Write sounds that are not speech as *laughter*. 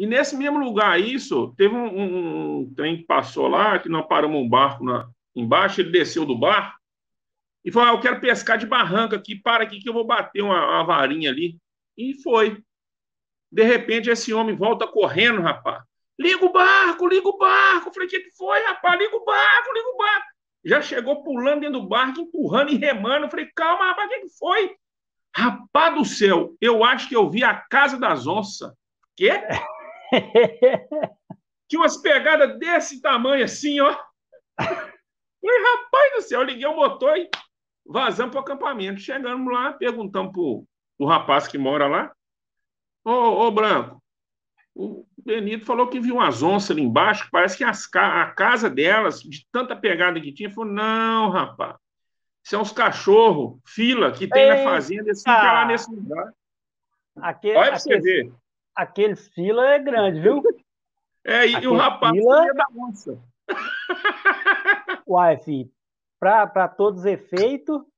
E nesse mesmo lugar, isso, teve um, um, um trem que passou lá, que nós paramos um barco na, embaixo, ele desceu do barco e falou: ah, Eu quero pescar de barranca aqui, para aqui que eu vou bater uma, uma varinha ali. E foi. De repente, esse homem volta correndo, rapaz. Liga o barco, liga o barco. Eu falei: O que foi, rapaz? Liga o barco, liga o barco. Já chegou pulando dentro do barco, empurrando e remando. Eu falei: Calma, rapaz, o que foi? Rapaz do céu, eu acho que eu vi a casa das onças. Quê? *laughs* *laughs* Tinha umas pegadas desse tamanho assim, ó. Falei, rapaz do céu, eu liguei o motor e vazamos para o acampamento. Chegamos lá, perguntamos pro, pro rapaz que mora lá. Ô, ô Branco, o Benito falou que viu umas onças ali embaixo, que parece que as, a casa delas, de tanta pegada que tinha, falou: não, rapaz, são os é cachorros, fila que tem Eita. na fazenda, eles ficam lá nesse lugar. Olha para você ver aquele fila é grande, viu? É, e aquele o rapaz fila... é da onça. Uai, filho, para todos os efeitos,